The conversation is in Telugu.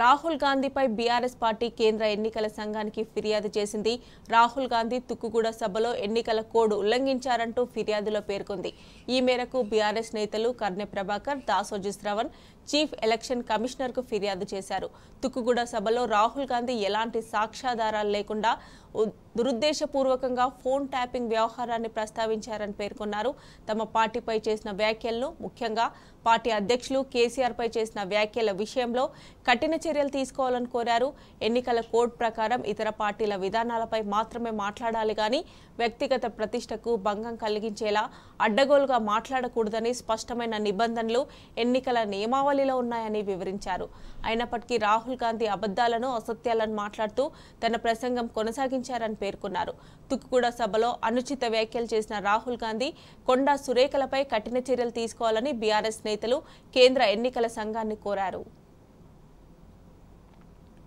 రాహుల్ గాంధీపై బీఆర్ఎస్ పార్టీ కేంద్ర ఎన్నికల సంఘానికి ఫిర్యాదు చేసింది రాహుల్ గాంధీ తుక్కుగూడ సభలో ఎన్నికల కోడ్ ఉల్లంఘించారంటూ ఫిర్యాదులో పేర్కొంది ఈ మేరకు బీఆర్ఎస్ నేతలు కర్నె ప్రభాకర్ దాసోజి శ్రవణ్ చీఫ్ ఎలక్షన్ కమిషనర్కు ఫిర్యాదు చేశారు తుక్కుగూడ సభలో రాహుల్ గాంధీ ఎలాంటి సాక్ష్యాధారాలు లేకుండా దురుద్దేశపూర్వకంగా ఫోన్ ట్యాపింగ్ వ్యవహారాన్ని ప్రస్తావించారని పేర్కొన్నారు తమ పార్టీపై చేసిన వ్యాఖ్యలను ముఖ్యంగా పార్టీ అధ్యక్షులు కేసీఆర్పై చేసిన వ్యాఖ్యల విషయంలో కఠిన చర్యలు తీసుకోవాలని కోరారు ఎన్నికల కోడ్ ప్రకారం ఇతర పార్టీల విధానాలపై మాత్రమే మాట్లాడాలి కానీ వ్యక్తిగత ప్రతిష్టకు భంగం కలిగించేలా అడ్డగోలుగా మాట్లాడకూడదని స్పష్టమైన నిబంధనలు ఎన్నికల నియమావళి చీలిపోలిలో ఉన్నాయని వివరించారు అయినప్పటికీ రాహుల్ గాంధీ అబద్దాలను అసత్యాలను మాట్లాడుతూ తన ప్రసంగం కొనసాగించారని పేర్కొన్నారు తుక్కుగూడ సభలో అనుచిత వ్యాఖ్యలు చేసిన రాహుల్ గాంధీ కొండా సురేఖలపై కఠిన చర్యలు తీసుకోవాలని బీఆర్ఎస్ నేతలు కేంద్ర ఎన్నికల సంఘాన్ని కోరారు